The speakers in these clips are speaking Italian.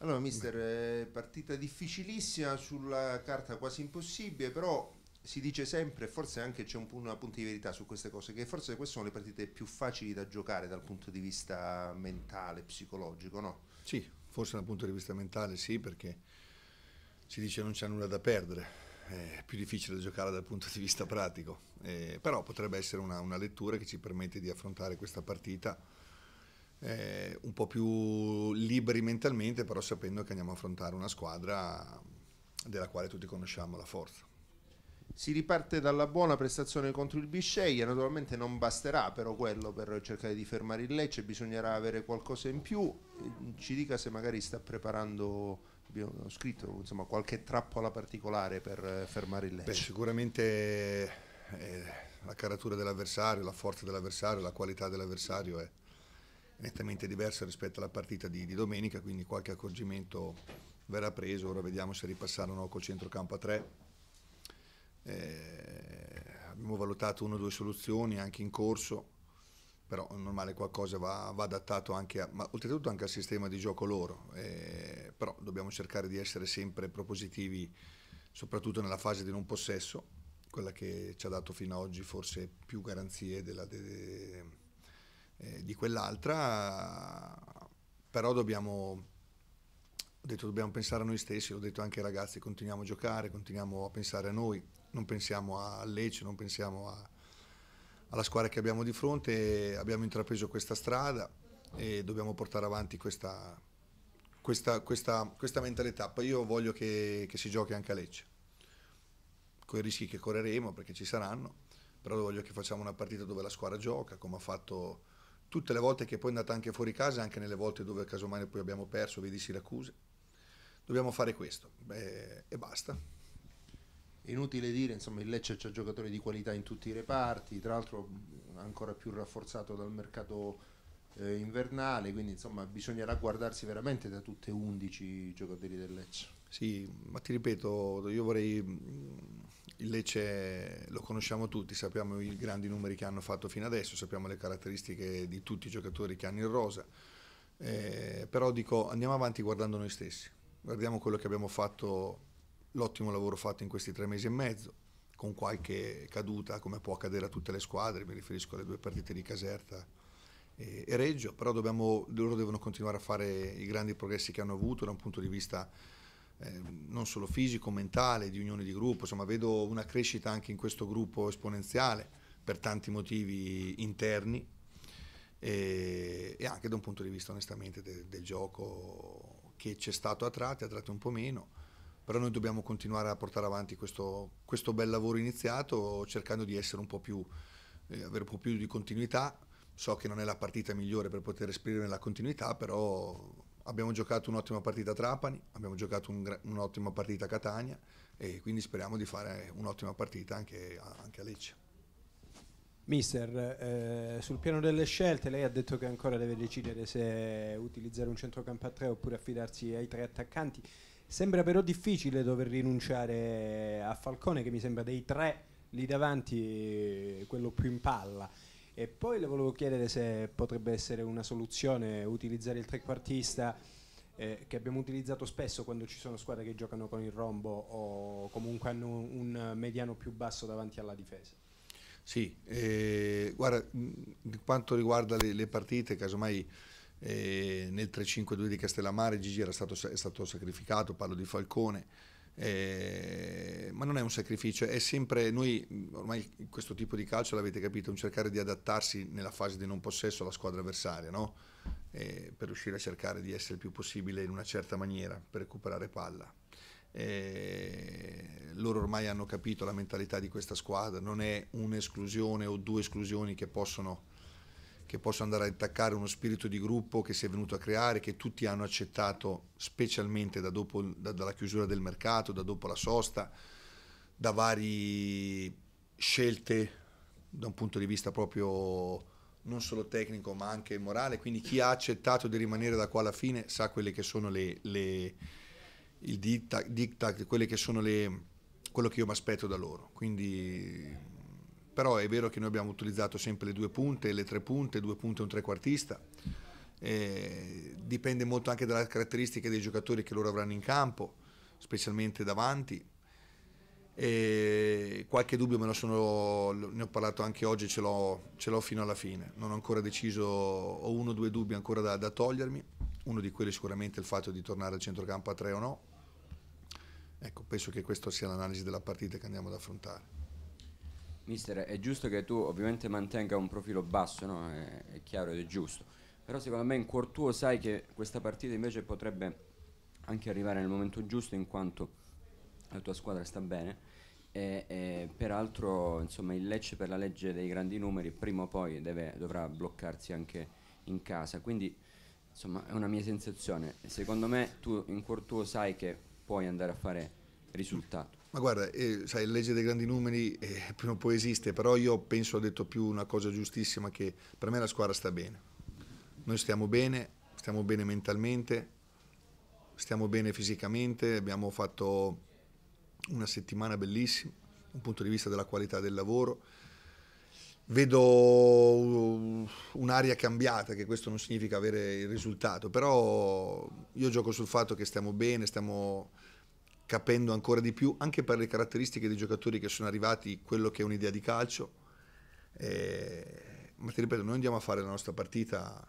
Allora, mister, eh, partita difficilissima, sulla carta quasi impossibile, però si dice sempre, forse anche c'è un, una punta di verità su queste cose, che forse queste sono le partite più facili da giocare dal punto di vista mentale, psicologico, no? Sì, forse dal punto di vista mentale sì, perché si dice non c'è nulla da perdere, è più difficile da giocare dal punto di vista pratico, eh, però potrebbe essere una, una lettura che ci permette di affrontare questa partita eh, un po' più liberi mentalmente, però sapendo che andiamo a affrontare una squadra della quale tutti conosciamo la forza. Si riparte dalla buona prestazione contro il Bisceglie, naturalmente non basterà però quello per cercare di fermare il Lecce, bisognerà avere qualcosa in più, ci dica se magari sta preparando, ho scritto insomma, qualche trappola particolare per eh, fermare il Lecce. Beh, sicuramente eh, la caratura dell'avversario, la forza dell'avversario, la qualità dell'avversario è nettamente diversa rispetto alla partita di, di domenica, quindi qualche accorgimento verrà preso, ora vediamo se ripassare o no col centrocampo a 3. Eh, abbiamo valutato una o due soluzioni anche in corso, però è normale qualcosa va, va adattato anche, a, ma oltretutto anche al sistema di gioco loro, eh, però dobbiamo cercare di essere sempre propositivi, soprattutto nella fase di non possesso, quella che ci ha dato fino ad oggi forse più garanzie della... De, de, eh, di quell'altra, però dobbiamo ho detto dobbiamo pensare a noi stessi, l'ho detto anche ai ragazzi, continuiamo a giocare, continuiamo a pensare a noi, non pensiamo a Lecce, non pensiamo a, alla squadra che abbiamo di fronte, abbiamo intrapreso questa strada e dobbiamo portare avanti questa, questa, questa, questa mentalità. Poi io voglio che, che si giochi anche a Lecce, con i rischi che correremo perché ci saranno, però voglio che facciamo una partita dove la squadra gioca, come ha fatto tutte le volte che poi è andata anche fuori casa, anche nelle volte dove casomai poi abbiamo perso, vedi Siracuse, dobbiamo fare questo Beh, e basta. Inutile dire, insomma, il Lecce c'è giocatori di qualità in tutti i reparti, tra l'altro ancora più rafforzato dal mercato eh, invernale, quindi insomma bisognerà guardarsi veramente da tutte 11 i giocatori del Lecce. Sì, ma ti ripeto, io vorrei il Lecce lo conosciamo tutti, sappiamo i grandi numeri che hanno fatto fino adesso, sappiamo le caratteristiche di tutti i giocatori che hanno in rosa, eh, però dico andiamo avanti guardando noi stessi, guardiamo quello che abbiamo fatto, l'ottimo lavoro fatto in questi tre mesi e mezzo, con qualche caduta come può accadere a tutte le squadre, mi riferisco alle due partite di Caserta e, Reggio, però dobbiamo, loro devono continuare a fare i grandi progressi che hanno avuto da un punto di vista Ehm, non solo fisico, mentale, di unione di gruppo, insomma vedo una crescita anche in questo gruppo esponenziale per tanti motivi interni e, e anche da un punto di vista onestamente de, del gioco che c'è stato a tratti, a tratti un po' meno, però noi dobbiamo continuare a portare avanti questo, questo bel lavoro iniziato cercando di essere un po' più, eh, avere un po' più di continuità, so che non è la partita migliore per poter esprimere la continuità, però Abbiamo giocato un'ottima partita a Trapani, abbiamo giocato un, un'ottima partita a Catania e quindi speriamo di fare un'ottima partita anche, anche a Lecce. Mister, eh, sul piano delle scelte lei ha detto che ancora deve decidere se utilizzare un centrocampo a tre oppure affidarsi ai tre attaccanti. Sembra però difficile dover rinunciare a Falcone che mi sembra dei tre lì davanti eh, quello più in palla. E poi le volevo chiedere se potrebbe essere una soluzione utilizzare il trequartista eh, che abbiamo utilizzato spesso quando ci sono squadre che giocano con il rombo o comunque hanno un mediano più basso davanti alla difesa. Sì, eh, guarda, per quanto riguarda le, le partite, casomai eh, nel 3-5-2 di Castellammare Gigi era stato, è stato sacrificato, parlo di Falcone, eh, ma non è un sacrificio, è sempre noi, mm, ormai questo tipo di calcio l'avete capito, un cercare di adattarsi nella fase di non possesso alla squadra avversaria, no? eh, per riuscire a cercare di essere il più possibile in una certa maniera, per recuperare palla. Eh, loro ormai hanno capito la mentalità di questa squadra, non è un'esclusione o due esclusioni che possono che possa andare a intaccare uno spirito di gruppo che si è venuto a creare, che tutti hanno accettato, specialmente da dopo, da, dalla chiusura del mercato, da dopo la sosta da varie scelte da un punto di vista proprio non solo tecnico ma anche morale, quindi chi ha accettato di rimanere da qua alla fine sa quelle che sono le, le il diktat, quelle che sono le, quello che io mi aspetto da loro. Quindi, però è vero che noi abbiamo utilizzato sempre le due punte, le tre punte, due punte e un trequartista. Eh, dipende molto anche dalle caratteristiche dei giocatori che loro avranno in campo, specialmente davanti e qualche dubbio me lo sono, ne ho parlato anche oggi, ce l'ho, fino alla fine, non ho ancora deciso, ho uno o due dubbi ancora da, da togliermi, uno di quelli sicuramente è il fatto di tornare al centrocampo a tre o no, ecco penso che questa sia l'analisi della partita che andiamo ad affrontare. Mister, è giusto che tu ovviamente mantenga un profilo basso, no? è, è chiaro ed è giusto, però secondo me in cuor tuo sai che questa partita invece potrebbe anche arrivare nel momento giusto in quanto la tua squadra sta bene. E, e, peraltro insomma, il Lecce per la legge dei grandi numeri prima o poi deve, dovrà bloccarsi anche in casa. Quindi insomma, è una mia sensazione. Secondo me tu in cuor tuo sai che puoi andare a fare risultato. Ma guarda, eh, sai, legge dei grandi numeri eh, prima o poi esiste, però io penso ho detto più una cosa giustissima che per me la squadra sta bene. Noi stiamo bene, stiamo bene mentalmente, stiamo bene fisicamente, abbiamo fatto una settimana bellissima dal punto di vista della qualità del lavoro. Vedo un'aria cambiata, che questo non significa avere il risultato, però io gioco sul fatto che stiamo bene, stiamo capendo ancora di più, anche per le caratteristiche dei giocatori che sono arrivati, quello che è un'idea di calcio. Eh, ma ti ripeto, noi andiamo a fare la nostra partita,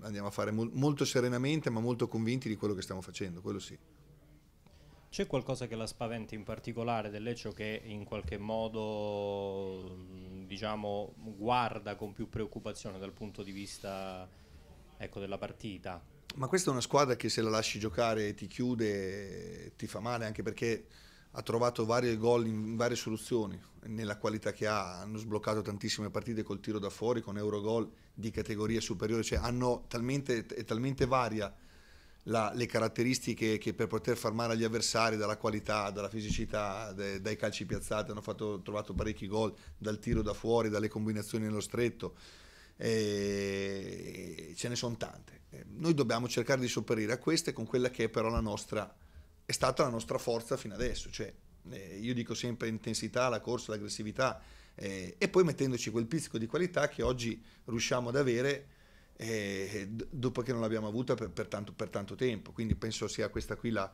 andiamo a fare mol molto serenamente, ma molto convinti di quello che stiamo facendo, quello sì. C'è qualcosa che la spaventa in particolare dell'Ecio che in qualche modo diciamo, guarda con più preoccupazione dal punto di vista ecco, della partita? Ma questa è una squadra che se la lasci giocare ti chiude, ti fa male anche perché ha trovato vari gol in varie soluzioni, nella qualità che ha, hanno sbloccato tantissime partite col tiro da fuori, con Eurogol di categoria superiore, cioè hanno talmente, è talmente varia la, le caratteristiche che per poter far male agli avversari, dalla qualità, dalla fisicità, de, dai calci piazzati, hanno fatto, trovato parecchi gol dal tiro da fuori, dalle combinazioni nello stretto, e ce ne sono tante. Eh, noi dobbiamo cercare di sopperire a queste con quella che è però la nostra, è stata la nostra forza fino adesso, cioè eh, io dico sempre intensità, la corsa, l'aggressività eh, e poi mettendoci quel pizzico di qualità che oggi riusciamo ad avere eh, eh dopo che non l'abbiamo avuta per, per, tanto, per, tanto, tempo. Quindi penso sia questa qui la...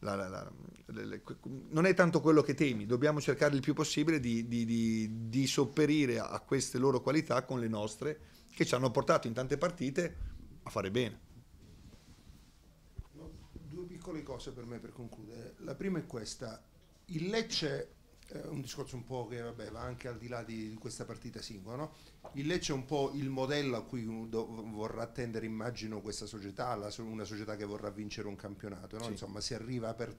la, la, la le, non è tanto quello che temi, dobbiamo cercare il più possibile di, di, di, di sopperire a queste loro qualità con le nostre che ci hanno portato in tante partite a fare bene Due piccole cose per me per concludere. La prima è questa. Il Lecce eh, un discorso un po' che vabbè, va anche al di là di questa partita singola. No? Il Lecce è un po' il modello a cui vorrà tendere, immagino, questa società, la, una società che vorrà vincere un campionato. No? Sì. Insomma, si arriva per,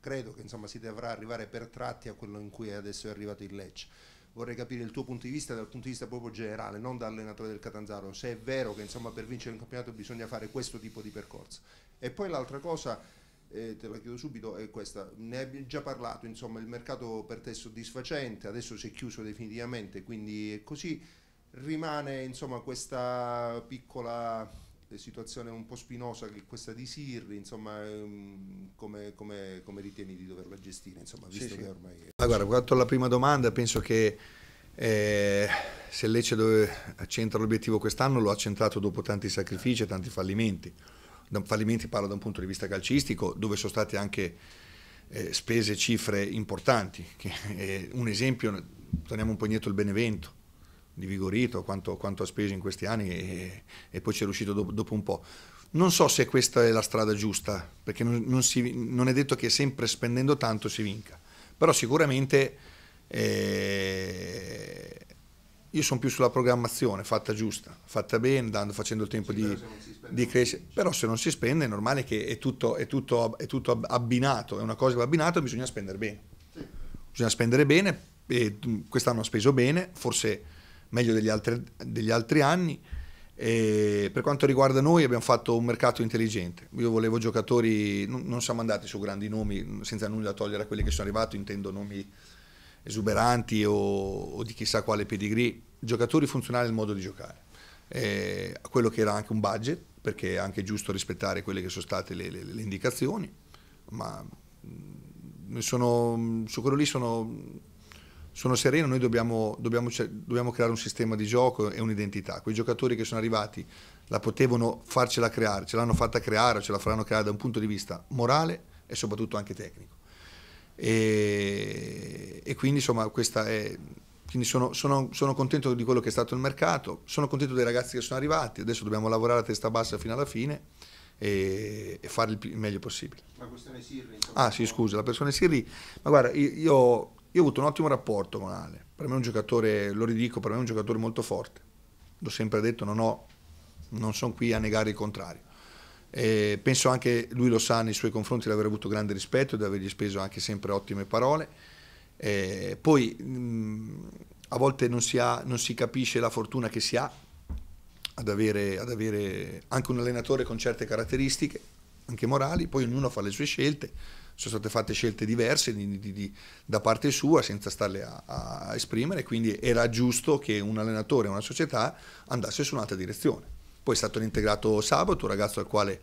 credo che insomma, si dovrà arrivare per tratti a quello in cui adesso è arrivato il Lecce. Vorrei capire il tuo punto di vista dal punto di vista proprio generale, non da allenatore del Catanzaro, se è vero che insomma, per vincere un campionato bisogna fare questo tipo di percorso. E poi l'altra cosa eh, te la chiedo subito, è questa, ne hai già parlato, insomma il mercato per te è soddisfacente, adesso si è chiuso definitivamente, quindi è così, rimane insomma questa piccola eh, situazione un po' spinosa che questa di Sirri, insomma, ehm, come, come, come, ritieni di doverla gestire, insomma, visto sì, che ormai... È... Allora, quanto alla prima domanda, penso che eh, se Lecce dove accentra l'obiettivo quest'anno lo ha centrato dopo tanti sacrifici e tanti fallimenti fallimenti parlo da un punto di vista calcistico, dove sono state anche eh, spese cifre importanti. Che, eh, un esempio, torniamo un po' indietro il Benevento di Vigorito, quanto, quanto ha speso in questi anni e, e poi ci è riuscito dopo, dopo, un po'. Non so se questa è la strada giusta, perché non, non, si, non è detto che sempre spendendo tanto si vinca, però sicuramente... Eh, io sono più sulla programmazione fatta giusta, fatta bene, dando, facendo il tempo sì, di, di crescere. Però se non si spende è normale che è tutto, è tutto, è tutto abbinato, è una cosa che va abbinata bisogna spendere bene. Sì. Bisogna spendere bene, e mm, quest'anno ha speso bene, forse meglio degli altri, degli altri anni. E per quanto riguarda noi abbiamo fatto un mercato intelligente, io volevo giocatori, non siamo andati su grandi nomi, senza nulla togliere a quelli che sono arrivati, intendo nomi esuberanti o, o di chissà quale pedigree, giocatori funzionali al modo di giocare. Eh, quello che era anche un budget, perché è anche giusto rispettare quelle che sono state le, le, le indicazioni, ma mm, sono, mm, su quello lì sono, sono sereno, noi dobbiamo, dobbiamo, dobbiamo, creare un sistema di gioco e un'identità. Quei giocatori che sono arrivati la potevano farcela creare, ce l'hanno fatta creare, ce la faranno creare da un punto di vista morale e soprattutto anche tecnico. E, e quindi insomma questa è quindi sono, sono, sono, contento di quello che è stato il mercato, sono contento dei ragazzi che sono arrivati, adesso dobbiamo lavorare a testa bassa fino alla fine e, e fare il, il, meglio possibile. La questione Sirri? Ah sì, scusa, la questione Sirri, ma guarda, io, io, ho avuto un ottimo rapporto con Ale, per me è un giocatore, lo ridico, per me è un giocatore molto forte, l'ho sempre detto, non, ho, non sono qui a negare il contrario eh, penso anche lui lo sa nei suoi confronti di aver avuto grande rispetto e di avergli speso anche sempre ottime parole. Eh, poi mh, a volte non si, ha, non si, capisce la fortuna che si ha ad avere, ad avere, anche un allenatore con certe caratteristiche, anche morali, poi ognuno fa le sue scelte, sono state fatte scelte diverse di, di, di, da parte sua senza starle a, a esprimere, quindi era giusto che un allenatore una società andasse su un'altra direzione. Poi è stato reintegrato Sabato, un ragazzo al quale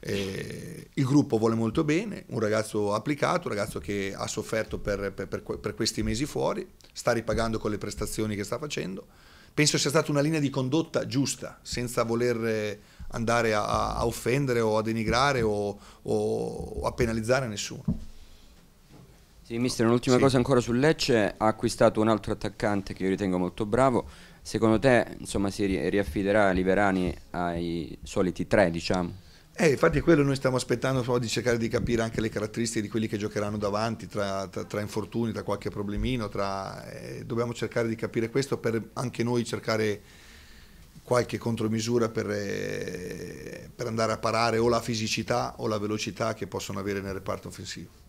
eh, il gruppo vuole molto bene, un ragazzo applicato, un ragazzo che ha sofferto per, per, per, per, questi mesi fuori, sta ripagando con le prestazioni che sta facendo. Penso sia stata una linea di condotta giusta, senza voler eh, andare a, a offendere o a denigrare o, o a penalizzare nessuno. Sì, mister, un'ultima sì. cosa ancora su Lecce, ha acquistato un altro attaccante che io ritengo molto bravo, Secondo te insomma, si riaffiderà Liverani ai soliti tre, diciamo? Eh, infatti quello noi stiamo aspettando di cercare di capire anche le caratteristiche di quelli che giocheranno davanti, tra, tra, tra infortuni, tra qualche problemino, tra, eh, dobbiamo cercare di capire questo per anche noi cercare qualche contromisura per, eh, per andare a parare o la fisicità o la velocità che possono avere nel reparto offensivo.